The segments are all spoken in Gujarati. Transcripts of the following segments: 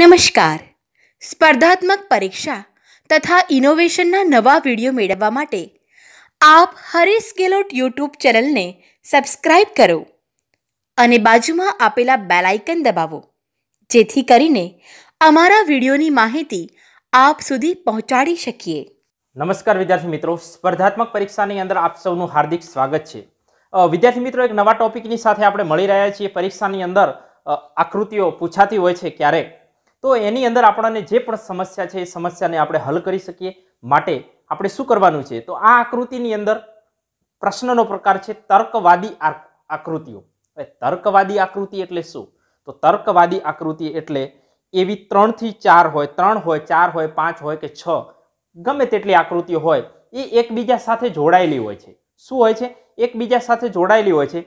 નમસ્કાર સ્પર્ધાત્મક પરીક્ષા તથા ઇનોવેશનના નવા વિડીયો મેળવવા માટે આપ હરીશ ગેલોટ યુટ્યુબ ચેનલને સબસ્ક્રાઇબ કરો અને બાજુમાં આપેલા બેલ આઇકન દબાવો જેથી કરીને અમારા વિડીયોની માહિતી આપ સુધી પહોંચાડી શકીએ નમસ્કાર વિદ્યાર્થી મિત્રો સ્પર્ધાત્મક પરીક્ષાની અંદર આપ સૌનું હાર્દિક સ્વાગત છે વિદ્યાર્થી મિત્રો એક નવા ટોપિકની સાથે આપણે મળી રહ્યા છીએ પરીક્ષાની અંદર આકૃતિઓ પૂછાતી હોય છે ક્યારેક તો એની અંદર આપણને જે પણ સમસ્યા છે એ સમસ્યાને આપણે હલ કરી શકીએ માટે આપણે શું કરવાનું છે તો આ આકૃતિની અંદર પ્રશ્નનો પ્રકાર છે તર્કવાદી આકૃતિઓ તર્કવાદી આકૃતિ એટલે શું તો તર્કવાદી આકૃતિ એટલે એવી ત્રણથી ચાર હોય ત્રણ હોય ચાર હોય પાંચ હોય કે છ ગમે તેટલી આકૃતિઓ હોય એ એકબીજા સાથે જોડાયેલી હોય છે શું હોય છે એકબીજા સાથે જોડાયેલી હોય છે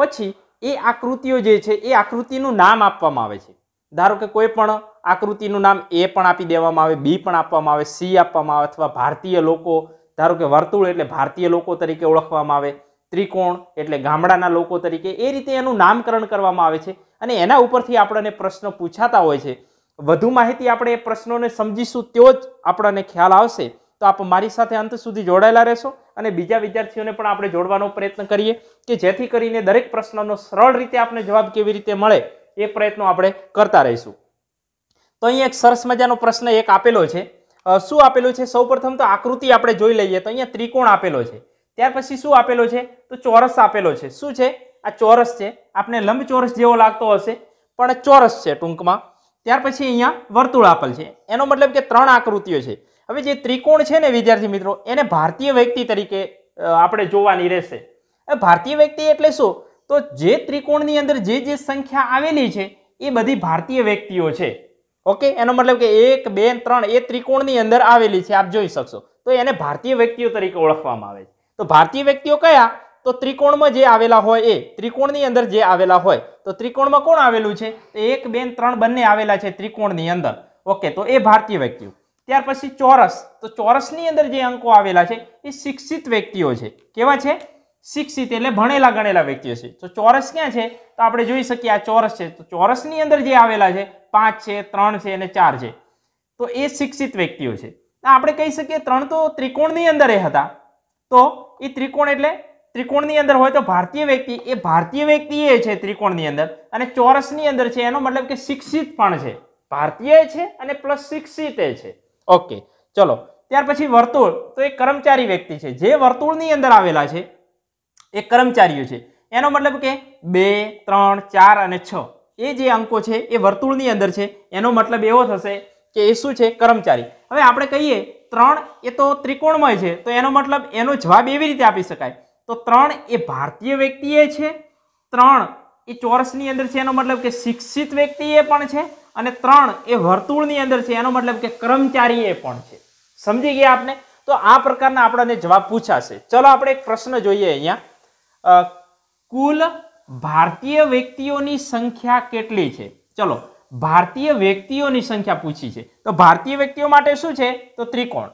પછી એ આકૃતિઓ જે છે એ આકૃતિનું નામ આપવામાં આવે છે ધારો કે કોઈ પણ આકૃતિનું નામ એ પણ આપી દેવામાં આવે બી પણ આપવામાં આવે સી આપવામાં આવે અથવા ભારતીય લોકો ધારો કે વર્તુળ એટલે ભારતીય લોકો તરીકે ઓળખવામાં આવે ત્રિકોણ એટલે ગામડાના લોકો તરીકે એ રીતે એનું નામકરણ કરવામાં આવે છે અને એના ઉપરથી આપણને પ્રશ્નો પૂછાતા હોય છે વધુ માહિતી આપણે એ પ્રશ્નોને સમજીશું તેઓ જ આપણને ખ્યાલ આવશે તો આપ મારી સાથે અંત સુધી જોડાયેલા રહેશો અને બીજા વિદ્યાર્થીઓને પણ આપણે જોડવાનો પ્રયત્ન કરીએ કે જેથી કરીને દરેક પ્રશ્નોનો સરળ રીતે આપણે જવાબ કેવી રીતે મળે એ પ્રયત્નો આપણે કરતા રહીશું તો અહીંયા એક સરસ મજાનો પ્રશ્ન એક આપેલો છે શું આપેલો છે સૌપ્રથમ તો આકૃતિ આપણે જોઈ લઈએ તો અહીંયા ત્રિકોણ આપેલો છે ત્યાર પછી શું આપેલો છે તો ચોરસ આપેલો છે શું છે આ ચોરસ છે આપણે ચોરસ જેવો લાગતો હશે પણ ચોરસ છે ટૂંકમાં ત્યાર પછી અહીંયા વર્તુળ આપેલ છે એનો મતલબ કે ત્રણ આકૃતિઓ છે હવે જે ત્રિકોણ છે ને વિદ્યાર્થી મિત્રો એને ભારતીય વ્યક્તિ તરીકે આપણે જોવાની રહેશે ભારતીય વ્યક્તિ એટલે શું તો જે ત્રિકોણની અંદર જે જે સંખ્યા આવેલી છે એ બધી ભારતીય વ્યક્તિઓ છે ઓકે એનો મતલબ કે એક બે ત્રણ એ ત્રિકોણની અંદર આવેલી છે આપ જોઈ શકશો તો એને ભારતીય વ્યક્તિઓ તરીકે ઓળખવામાં આવે છે તો ભારતીય વ્યક્તિઓ કયા તો ત્રિકોણમાં જે આવેલા હોય એ ત્રિકોણની અંદર જે આવેલા હોય તો ત્રિકોણમાં કોણ આવેલું છે એક બે ત્રણ બંને આવેલા છે ત્રિકોણની અંદર ઓકે તો એ ભારતીય વ્યક્તિઓ ત્યાર પછી ચોરસ તો ચોરસની અંદર જે અંકો આવેલા છે એ શિક્ષિત વ્યક્તિઓ છે કેવા છે શિક્ષિત એટલે ભણેલા ગણેલા વ્યક્તિઓ છે તો ચોરસ ક્યાં છે તો આપણે જોઈ શકીએ આ ચોરસ છે તો ચોરસની અંદર જે આવેલા છે પાંચ છે ત્રણ છે અને ચાર છે તો એ શિક્ષિત વ્યક્તિઓ છે આપણે કહી શકીએ ત્રણ તો ત્રિકોણની અંદર એ હતા તો એ ત્રિકોણ એટલે ત્રિકોણની અંદર હોય તો ભારતીય વ્યક્તિ એ ભારતીય વ્યક્તિ એ છે ત્રિકોણની અંદર અને ચોરસની અંદર છે એનો મતલબ કે શિક્ષિત પણ છે ભારતીય છે અને પ્લસ શિક્ષિત એ છે ઓકે ચલો ત્યાર પછી વર્તુળ તો એ કર્મચારી વ્યક્તિ છે જે વર્તુળની અંદર આવેલા છે એ કર્મચારીઓ છે એનો મતલબ કે બે ત્રણ ચાર અને છ એ જે અંકો છે એ વર્તુળની અંદર છે એનો મતલબ એવો થશે કે એ શું છે કર્મચારી હવે આપણે કહીએ ત્રણ એ તો ત્રિકોણમય છે તો એનો મતલબ એનો જવાબ એવી રીતે આપી શકાય તો ત્રણ એ ભારતીય વ્યક્તિએ છે ત્રણ એ ચોરસની અંદર છે એનો મતલબ કે શિક્ષિત વ્યક્તિએ પણ છે અને ત્રણ એ વર્તુળની અંદર છે એનો મતલબ કે કર્મચારીએ પણ છે સમજી ગયા આપને તો આ પ્રકારના આપણને જવાબ પૂછાશે ચલો આપણે એક પ્રશ્ન જોઈએ અહીંયા કુલ ભારતીય વ્યક્તિઓની સંખ્યા કેટલી છે ચલો ભારતીય વ્યક્તિઓની સંખ્યા પૂછી છે તો ભારતીય વ્યક્તિઓ માટે શું છે તો ત્રિકોણ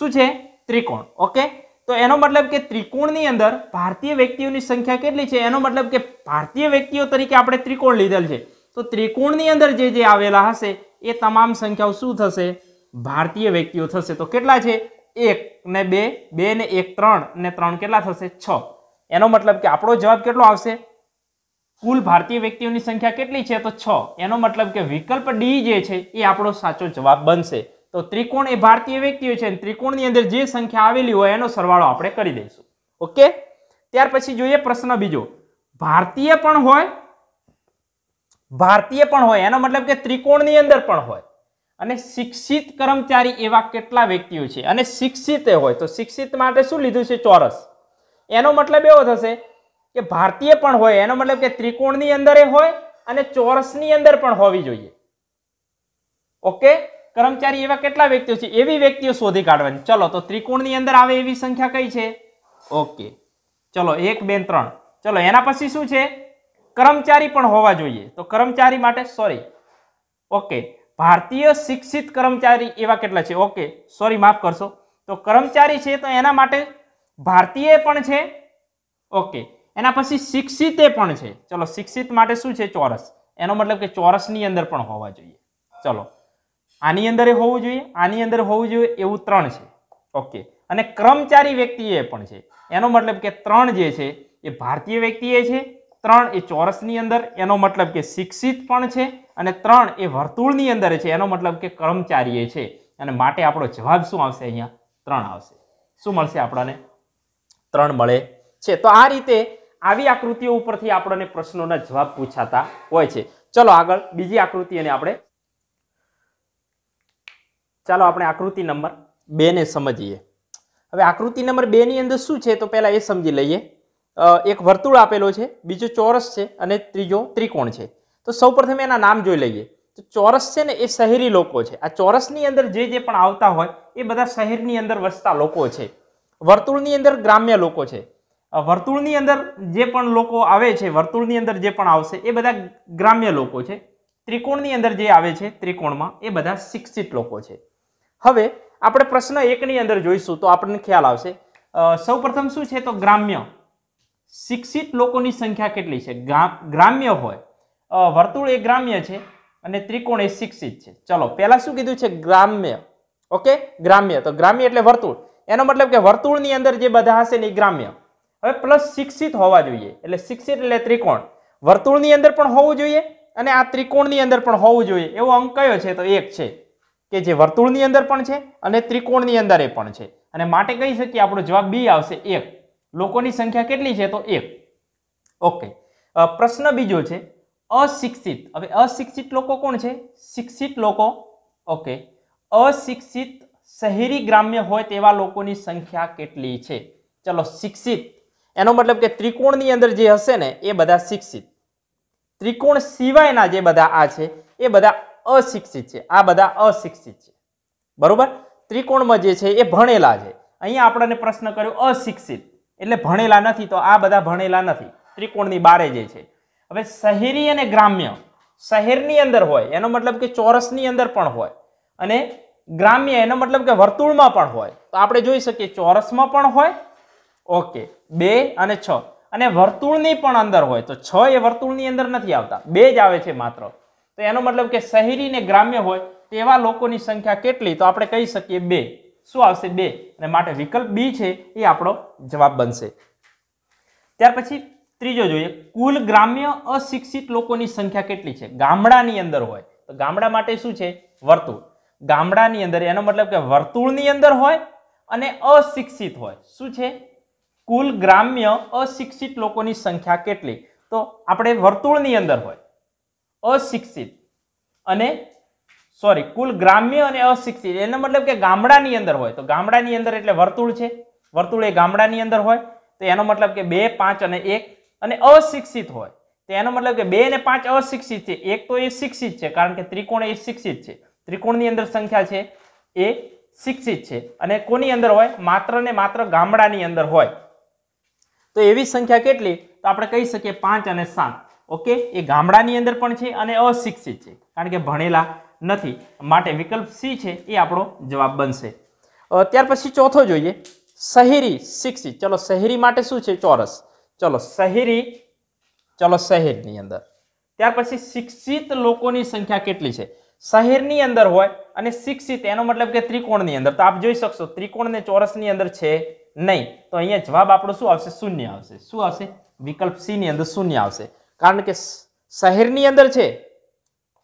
શું છે ત્રિકોણ ઓકે તો એનો મતલબ કે ત્રિકોણની અંદર ભારતીય વ્યક્તિઓની સંખ્યા કેટલી છે એનો મતલબ કે ભારતીય વ્યક્તિઓ તરીકે આપણે ત્રિકોણ લીધેલ છે તો ત્રિકોણની અંદર જે જે આવેલા હશે એ તમામ સંખ્યાઓ શું થશે ભારતીય વ્યક્તિઓ થશે તો કેટલા છે એક ને બે બે ને એક ત્રણ ને ત્રણ કેટલા થશે છ એનો મતલબ કે આપણો જવાબ કેટલો આવશે કુલ ભારતીય વ્યક્તિઓની સંખ્યા કેટલી છે તો છ એનો મતલબ કે વિકલ્પ ડી જે છે એ આપણો સાચો જવાબ બનશે તો ત્રિકોણ એ ભારતીય વ્યક્તિઓ છે અને ત્રિકોણની અંદર જે સંખ્યા આવેલી હોય એનો સરવાળો આપણે કરી દઈશું ઓકે ત્યાર પછી જોઈએ પ્રશ્ન બીજો ભારતીય પણ હોય ભારતીય પણ હોય એનો મતલબ કે ત્રિકોણની અંદર પણ હોય અને શિક્ષિત કર્મચારી એવા કેટલા વ્યક્તિઓ છે અને શિક્ષિત હોય તો શિક્ષિત માટે શું લીધું છે ચોરસ એનો મતલબ એવો થશે કે ભારતીય પણ હોય એનો મતલબ કે ત્રિકોણની અંદર એ હોય અને ચોરસની અંદર પણ હોવી જોઈએ ઓકે કર્મચારી એવા કેટલા વ્યક્તિઓ છે એવી વ્યક્તિઓ શોધી કાઢવાની ચલો તો ત્રિકોણની અંદર આવે એવી સંખ્યા કઈ છે ઓકે ચલો એક બે ત્રણ ચલો એના પછી શું છે કર્મચારી પણ હોવા જોઈએ તો કર્મચારી માટે સોરી ઓકે ભારતીય શિક્ષિત કર્મચારી એવા કેટલા છે ઓકે સોરી માફ કરશો તો કર્મચારી છે તો એના માટે ભારતીય પણ છે ઓકે એના પછી શિક્ષિતે પણ છે ચલો શિક્ષિત માટે શું છે ચોરસ એનો મતલબ કે ચોરસની અંદર પણ હોવા જોઈએ ચલો આની અંદર હોવું જોઈએ આની અંદર હોવું જોઈએ એવું ત્રણ છે ઓકે અને કર્મચારી વ્યક્તિએ પણ છે એનો મતલબ કે ત્રણ જે છે એ ભારતીય વ્યક્તિએ છે ત્રણ એ ચોરસની અંદર એનો મતલબ કે શિક્ષિત પણ છે અને ત્રણ એ વર્તુળની અંદર છે એનો મતલબ કે કર્મચારીએ છે અને માટે આપણો જવાબ શું આવશે અહીંયા ત્રણ આવશે શું મળશે આપણને ત્રણ મળે છે તો આ રીતે આવી આકૃતિઓ ઉપરથી આપણને પ્રશ્નોના જવાબ પૂછાતા હોય છે ચલો આગળ બીજી આકૃતિ આકૃતિને આપણે ચાલો આપણે આકૃતિ નંબર બે ને સમજીએ હવે આકૃતિ નંબર બેની અંદર શું છે તો પહેલાં એ સમજી લઈએ એક વર્તુળ આપેલો છે બીજો ચોરસ છે અને ત્રીજો ત્રિકોણ છે તો સૌ પ્રથમ એના નામ જોઈ લઈએ તો ચોરસ છે ને એ શહેરી લોકો છે આ ચોરસની અંદર જે જે પણ આવતા હોય એ બધા શહેરની અંદર વસતા લોકો છે વર્તુળની અંદર ગ્રામ્ય લોકો છે વર્તુળની અંદર જે પણ લોકો આવે છે વર્તુળની અંદર જે પણ આવશે એ બધા ગ્રામ્ય લોકો છે ત્રિકોણની અંદર જે આવે છે ત્રિકોણમાં એ બધા શિક્ષિત લોકો છે હવે આપણે પ્રશ્ન એકની અંદર જોઈશું તો આપણને ખ્યાલ આવશે સૌપ્રથમ શું છે તો ગ્રામ્ય શિક્ષિત લોકોની સંખ્યા કેટલી છે ગ્રામ્ય હોય વર્તુળ એ ગ્રામ્ય છે અને ત્રિકોણ એ શિક્ષિત છે ચલો પહેલાં શું કીધું છે ગ્રામ્ય ઓકે ગ્રામ્ય તો ગ્રામ્ય એટલે વર્તુળ એનો મતલબ કે વર્તુળની અંદર જે બધા હશે ને ગ્રામ્ય હવે પ્લસ શિક્ષિત હોવા જોઈએ એટલે શિક્ષિત એટલે ત્રિકોણ વર્તુળની અંદર પણ હોવું જોઈએ અને આ ત્રિકોણની અંદર પણ હોવું જોઈએ એવો અંક કયો છે તો એક છે કે જે વર્તુળની અંદર પણ છે અને ત્રિકોણની અંદર એ પણ છે અને માટે કહી શકીએ આપણો જવાબ બી આવશે એક લોકોની સંખ્યા કેટલી છે તો એક ઓકે પ્રશ્ન બીજો છે અશિક્ષિત હવે અશિક્ષિત લોકો કોણ છે શિક્ષિત લોકો ઓકે અશિક્ષિત શહેરી ગ્રામ્ય હોય તેવા લોકોની સંખ્યા કેટલી છે ચલો શિક્ષિત એનો મતલબ કે ત્રિકોણની અંદર જે હશે ને એ બધા શિક્ષિત ત્રિકોણ સિવાયના જે બધા આ છે એ બધા અશિક્ષિત છે આ બધા અશિક્ષિત છે બરોબર ત્રિકોણમાં જે છે એ ભણેલા છે અહીંયા આપણને પ્રશ્ન કર્યો અશિક્ષિત એટલે ભણેલા નથી તો આ બધા ભણેલા નથી ત્રિકોણની બારે જે છે હવે શહેરી અને ગ્રામ્ય શહેરની અંદર હોય એનો મતલબ કે ચોરસની અંદર પણ હોય અને ગ્રામ્ય એનો મતલબ કે વર્તુળમાં પણ હોય તો આપણે જોઈ શકીએ ચોરસમાં પણ હોય ઓકે બે અને છ અને વર્તુળની પણ અંદર હોય તો છ એ વર્તુળની અંદર નથી આવતા બે જ આવે છે માત્ર તો એનો મતલબ કે શહેરી ને ગ્રામ્ય હોય તેવા લોકોની સંખ્યા કેટલી તો આપણે કહી શકીએ બે શું આવશે બે અને માટે વિકલ્પ બી છે એ આપણો જવાબ બનશે ત્યાર પછી ત્રીજો જોઈએ કુલ ગ્રામ્ય અશિક્ષિત લોકોની સંખ્યા કેટલી છે ગામડાની અંદર હોય તો ગામડા માટે શું છે વર્તુળ ગામડાની અંદર એનો મતલબ કે વર્તુળની અંદર હોય અને અશિક્ષિત હોય શું છે કુલ ગ્રામ્ય અશિક્ષિત લોકોની સંખ્યા કેટલી તો આપણે વર્તુળની અંદર હોય અશિક્ષિત અને સોરી કુલ ગ્રામ્ય અને અશિક્ષિત એનો મતલબ કે ગામડાની અંદર હોય તો ગામડાની અંદર એટલે વર્તુળ છે વર્તુળ એ ગામડાની અંદર હોય તો એનો મતલબ કે બે પાંચ અને એક અને અશિક્ષિત હોય તો એનો મતલબ કે બે અને પાંચ અશિક્ષિત છે એક તો એ શિક્ષિત છે કારણ કે ત્રિકોણ એ શિક્ષિત છે ત્રિકોણની અંદર સંખ્યા છે એ શિક્ષિત છે અને કોની અંદર હોય માત્ર ને માત્ર ગામડાની અંદર હોય તો એવી સંખ્યા કેટલી તો આપણે કહી શકીએ પાંચ અને સાત ઓકે એ ગામડાની અંદર પણ છે અને અશિક્ષિત છે કારણ કે ભણેલા નથી માટે વિકલ્પ સી છે એ આપણો જવાબ બનશે ત્યાર પછી ચોથો જોઈએ શહેરી શિક્ષિત ચલો શહેરી માટે શું છે ચોરસ ચલો શહેરી ચલો શહેરની અંદર ત્યાર પછી શિક્ષિત લોકોની સંખ્યા કેટલી છે શહેરની અંદર હોય અને શિક્ષિત એનો મતલબ કે ત્રિકોણની અંદર તો આપ જોઈ શકશો ત્રિકોણ ને ચોરસની અંદર છે નહીં તો અહીંયા જવાબ આપણો શું આવશે શૂન્ય આવશે શું આવશે વિકલ્પ સી ની અંદર શૂન્ય આવશે કારણ કે શહેરની અંદર છે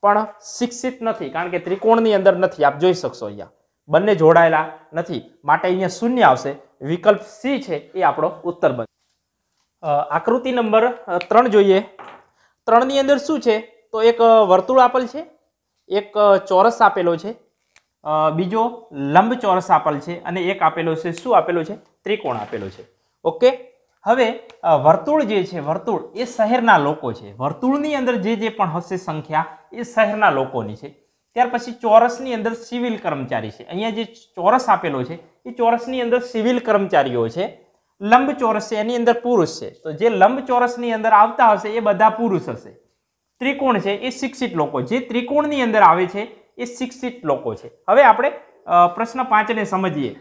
પણ શિક્ષિત નથી કારણ કે ત્રિકોણની અંદર નથી આપ જોઈ શકશો અહીંયા બંને જોડાયેલા નથી માટે અહીંયા શૂન્ય આવશે વિકલ્પ સી છે એ આપણો ઉત્તર બનશે આકૃતિ નંબર ત્રણ જોઈએ ત્રણની અંદર શું છે તો એક વર્તુળ આપેલ છે એક ચોરસ આપેલો છે બીજો લંબ ચોરસ આપેલ છે અને એક આપેલો છે શું આપેલો છે ત્રિકોણ આપેલો છે ઓકે હવે વર્તુળ જે છે વર્તુળ એ શહેરના લોકો છે વર્તુળની અંદર જે જે પણ હશે સંખ્યા એ શહેરના લોકોની છે ત્યાર પછી ચોરસની અંદર સિવિલ કર્મચારી છે અહીંયા જે ચોરસ આપેલો છે એ ચોરસની અંદર સિવિલ કર્મચારીઓ છે લંબ ચોરસ છે એની અંદર પુરુષ છે તો જે લંબ ચોરસની અંદર આવતા હશે એ બધા પુરુષ હશે ત્રિકોણ છે એ શિક્ષિત લોકો જે ત્રિકોણની અંદર આવે છે એ શિક્ષિત લોકો છે હવે આપણે પ્રશ્ન પાંચને સમજીએ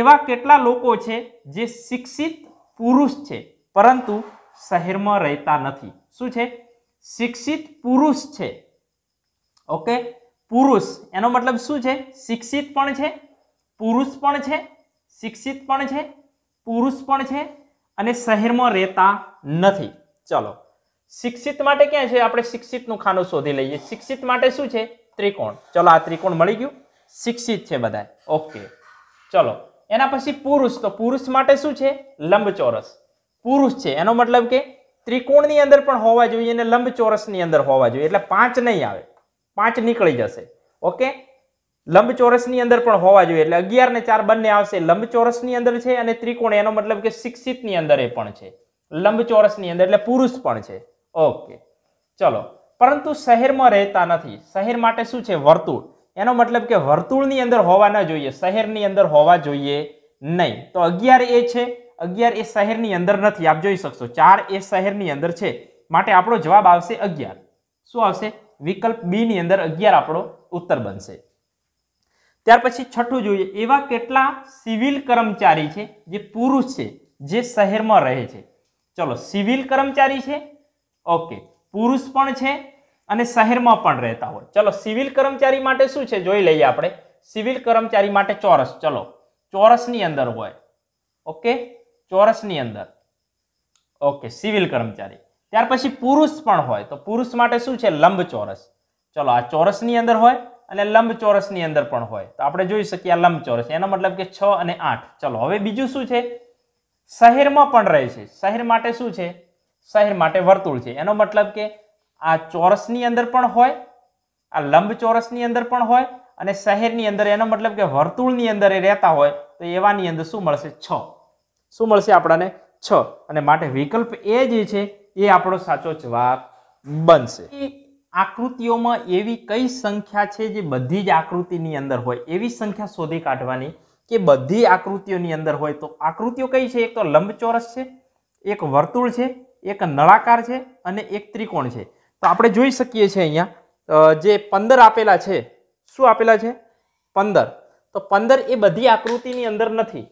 એવા કેટલા લોકો છે જે શિક્ષિત પુરુષ છે પરંતુ શહેરમાં રહેતા નથી શું છે શિક્ષિત પુરુષ છે ઓકે પુરુષ એનો મતલબ શું છે શિક્ષિત પણ છે પુરુષ પણ છે શિક્ષિત પણ છે પુરુષ પણ છે અને શહેરમાં રહેતા નથી ચલો શિક્ષિત માટે ક્યાં છે આપણે શિક્ષિતનું ખાનું શોધી લઈએ શિક્ષિત માટે શું છે ત્રિકોણ ચલો આ ત્રિકોણ મળી ગયું શિક્ષિત છે બધા ઓકે ચલો એના પછી પુરુષ તો પુરુષ માટે શું છે લંબચોરસ પુરુષ છે એનો મતલબ કે ત્રિકોણની અંદર પણ હોવા જોઈએ અને લંબચોરસની અંદર હોવા જોઈએ એટલે પાંચ નહીં આવે પાંચ નીકળી જશે ઓકે લંબચોરસની અંદર પણ હોવા જોઈએ એટલે અગિયાર ને ચાર બંને આવશે લંબચોરસની અંદર છે અને ત્રિકોણ એનો મતલબ કે શિક્ષિતની અંદર એ પણ છે લંબચોરસની અંદર એટલે પુરુષ પણ છે ઓકે ચલો પરંતુ શહેરમાં રહેતા નથી શહેર માટે શું છે વર્તુળ એનો મતલબ કે વર્તુળની અંદર હોવા ન જોઈએ શહેરની અંદર હોવા જોઈએ નહીં તો અગિયાર એ છે અગિયાર એ શહેરની અંદર નથી આપ જોઈ શકશો ચાર એ શહેરની અંદર છે માટે આપણો જવાબ આવશે અગિયાર શું આવશે વિકલ્પ બીની અંદર અગિયાર આપણો ઉત્તર બનશે ત્યાર પછી છઠ્ઠું જોઈએ એવા કેટલા સિવિલ કર્મચારી છે જે પુરુષ છે જે શહેરમાં રહે છે ચલો સિવિલ કર્મચારી છે ઓકે પુરુષ પણ છે અને શહેરમાં પણ રહેતા હોય ચલો સિવિલ કર્મચારી માટે શું છે જોઈ લઈએ આપણે સિવિલ કર્મચારી માટે ચોરસ ચલો ચોરસની અંદર હોય ઓકે ચોરસની અંદર ઓકે સિવિલ કર્મચારી ત્યાર પછી પુરુષ પણ હોય તો પુરુષ માટે શું છે લંબ ચોરસ ચલો આ ચોરસની અંદર હોય અને લંબ ચોરસની અંદર પણ હોય તો આપણે જોઈ શકીએ આ લંબ ચોરસ એનો મતલબ કે છ અને આઠ ચલો હવે બીજું શું છે શહેરમાં પણ રહે છે શહેર માટે શું છે શહેર માટે વર્તુળ છે એનો મતલબ કે આ ચોરસની અંદર પણ હોય આ લંબ ચોરસની અંદર પણ હોય અને શહેરની અંદર એનો મતલબ કે વર્તુળની અંદર એ રહેતા હોય તો એવાની અંદર શું મળશે છ શું મળશે આપણને છ અને માટે વિકલ્પ એ જે છે એ આપણો સાચો જવાબ બનશે આકૃતિઓમાં એવી કઈ સંખ્યા છે જે બધી જ આકૃતિની અંદર હોય એવી સંખ્યા શોધી કાઢવાની કે બધી આકૃતિઓની અંદર હોય તો આકૃતિઓ કઈ છે એક તો લંબચોરસ છે એક વર્તુળ છે એક નળાકાર છે અને એક ત્રિકોણ છે તો આપણે જોઈ શકીએ છીએ અહીંયા જે પંદર આપેલા છે શું આપેલા છે પંદર તો પંદર એ બધી આકૃતિની અંદર નથી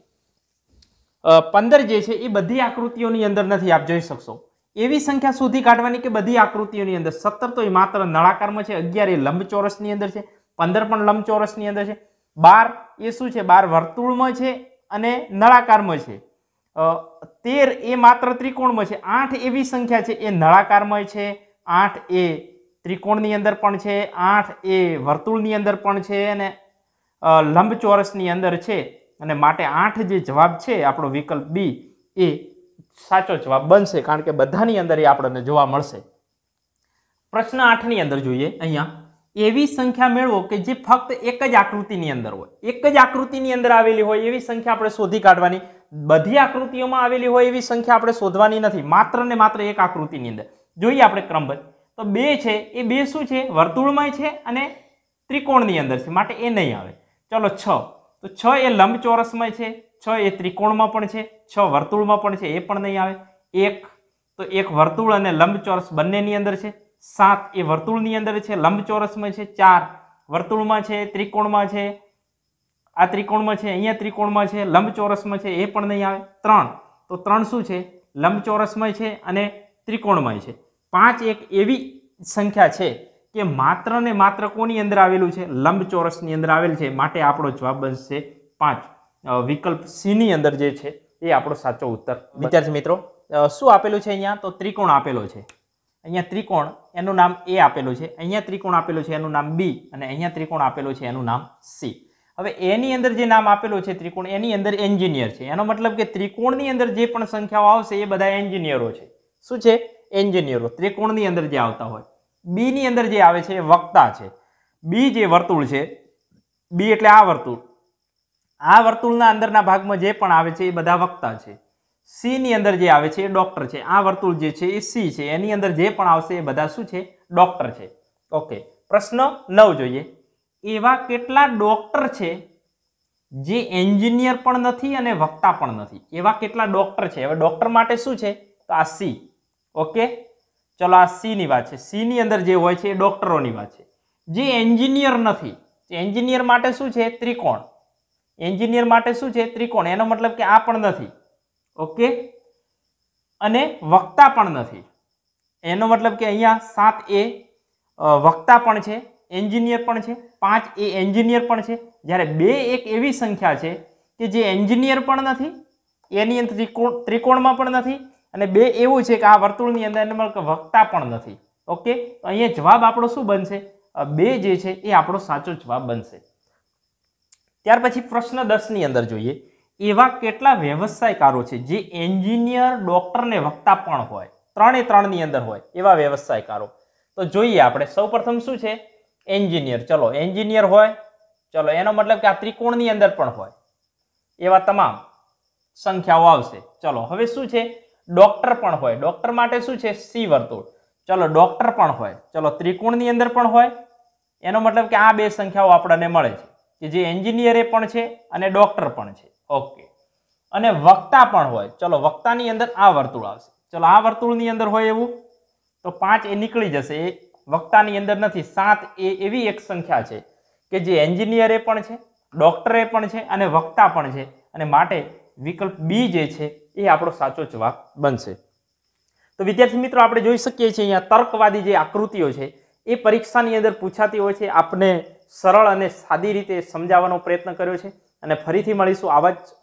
પંદર જે છે એ બધી આકૃતિઓની અંદર નથી આપ જોઈ શકશો એવી સંખ્યા સુધી કાઢવાની કે બધી આકૃતિઓની અંદર સત્તર તો એ માત્ર નળાકારમાં છે અગિયાર એ લંબચોરસની અંદર છે પંદર પણ લંબચોરસની અંદર છે બાર એ શું છે બાર વર્તુળમાં છે અને નળાકારમાં છે તેર એ માત્ર ત્રિકોણમાં છે આઠ એવી સંખ્યા છે એ નળાકારમય છે આઠ એ ત્રિકોણની અંદર પણ છે આઠ એ વર્તુળની અંદર પણ છે અને લંબચોરસની અંદર છે અને માટે આઠ જે જવાબ છે આપણો વિકલ્પ બી એ સાચો જવાબ બનશે કારણ કે બધાની અંદર એ આપણને જોવા મળશે પ્રશ્ન આઠની અંદર જોઈએ અહીંયા એવી સંખ્યા મેળવો કે જે ફક્ત એક જ આકૃતિની અંદર હોય એક જ આકૃતિની અંદર આવેલી હોય એવી સંખ્યા આપણે શોધી કાઢવાની બધી આકૃતિઓમાં આવેલી હોય એવી સંખ્યા આપણે શોધવાની નથી માત્ર ને માત્ર એક આકૃતિની અંદર જોઈએ આપણે ક્રમબદ્ધ તો બે છે એ બે શું છે વર્તુળમય છે અને ત્રિકોણની અંદર છે માટે એ નહીં આવે ચલો છ તો છ એ લંબચોરસમય છે છ એ ત્રિકોણમાં પણ છે છ વર્તુળમાં પણ છે એ પણ નહીં આવે એક તો એક વર્તુળ અને લંબ ચોરસ બંનેની અંદર છે સાત એ વર્તુળની અંદર છે લંબ લંબચોરસમાં છે ચાર વર્તુળમાં છે ત્રિકોણમાં છે આ ત્રિકોણમાં છે અહીંયા ત્રિકોણમાં છે લંબચોરસમાં છે એ પણ નહીં આવે ત્રણ તો ત્રણ શું છે લંબચોરસમય છે અને ત્રિકોણમય છે પાંચ એક એવી સંખ્યા છે કે માત્ર ને માત્ર કોની અંદર આવેલું છે લંબચોરસની અંદર આવેલ છે માટે આપણો જવાબ બનશે પાંચ વિકલ્પ સીની અંદર જે છે એ આપણો સાચો ઉત્તર વિદ્યાર્થી મિત્રો શું આપેલું છે અહીંયા તો ત્રિકોણ આપેલો છે અહીંયા ત્રિકોણ એનું નામ એ આપેલું છે અહીંયા ત્રિકોણ આપેલું છે એનું નામ બી અને અહીંયા ત્રિકોણ આપેલું છે એનું નામ સી હવે એની અંદર જે નામ આપેલું છે ત્રિકોણ એની અંદર એન્જિનિયર છે એનો મતલબ કે ત્રિકોણની અંદર જે પણ સંખ્યાઓ આવશે એ બધા એન્જિનિયરો છે શું છે એન્જિનિયરો ત્રિકોણની અંદર જે આવતા હોય બીની અંદર જે આવે છે એ વક્તા છે બી જે વર્તુળ છે બી એટલે આ વર્તુળ આ વર્તુળના અંદરના ભાગમાં જે પણ આવે છે એ બધા વક્તા છે સીની અંદર જે આવે છે એ ડૉક્ટર છે આ વર્તુળ જે છે એ સી છે એની અંદર જે પણ આવશે એ બધા શું છે ડૉક્ટર છે ઓકે પ્રશ્ન નવ જોઈએ એવા કેટલા ડૉક્ટર છે જે એન્જિનિયર પણ નથી અને વક્તા પણ નથી એવા કેટલા ડૉક્ટર છે હવે ડૉક્ટર માટે શું છે તો આ સી ઓકે ચલો આ સીની વાત છે સીની અંદર જે હોય છે એ ડૉક્ટરોની વાત છે જે એન્જિનિયર નથી એન્જિનિયર માટે શું છે ત્રિકોણ એન્જિનિયર માટે શું છે ત્રિકોણ એનો મતલબ કે આ પણ નથી ઓકે અને વક્તા પણ નથી એનો મતલબ કે અહીંયા સાત એ વક્તા પણ છે એન્જિનિયર પણ છે પાંચ એ એન્જિનિયર પણ છે જ્યારે બે એક એવી સંખ્યા છે કે જે એન્જિનિયર પણ નથી એની અંદર ત્રિકોણ ત્રિકોણમાં પણ નથી અને બે એવું છે કે આ વર્તુળની અંદર વક્તા પણ નથી ઓકે અહીંયા જવાબ આપણો શું બનશે બે જે છે એ આપણો સાચો જવાબ બનશે ત્યાર પછી પ્રશ્ન દસની અંદર જોઈએ એવા કેટલા વ્યવસાયકારો છે જે એન્જિનિયર ડોક્ટરને વક્તા પણ હોય ત્રણે ત્રણની અંદર હોય એવા વ્યવસાયકારો તો જોઈએ આપણે સૌ પ્રથમ શું છે એન્જિનિયર ચલો એન્જિનિયર હોય ચલો એનો મતલબ કે આ ત્રિકોણની અંદર પણ હોય એવા તમામ સંખ્યાઓ આવશે ચલો હવે શું છે ડોક્ટર પણ હોય ડોક્ટર માટે શું છે સી વર્તુળ ચલો ડોક્ટર પણ હોય ચલો ત્રિકોણની અંદર પણ હોય એનો મતલબ કે આ બે સંખ્યાઓ આપણને મળે છે કે જે એન્જિનિયરે પણ છે અને ડોક્ટર પણ છે ઓકે અને વક્તા પણ હોય ચલો વક્તાની અંદર આ વર્તુળ આવશે ચલો આ વર્તુળની અંદર હોય એવું તો પાંચ એ નીકળી જશે વક્તાની અંદર નથી સાત એ એવી એક સંખ્યા છે કે જે એન્જિનિયરે પણ છે ડૉક્ટરે પણ છે અને વક્તા પણ છે અને માટે વિકલ્પ બી જે છે એ આપણો સાચો જવાબ બનશે તો વિદ્યાર્થી મિત્રો આપણે જોઈ શકીએ છીએ અહીંયા તર્કવાદી જે આકૃતિઓ છે એ પરીક્ષાની અંદર પૂછાતી હોય છે આપને સરળ અને સાદી રીતે સમજાવવાનો પ્રયત્ન કર્યો છે અને ફરીથી મળીશું આવા જ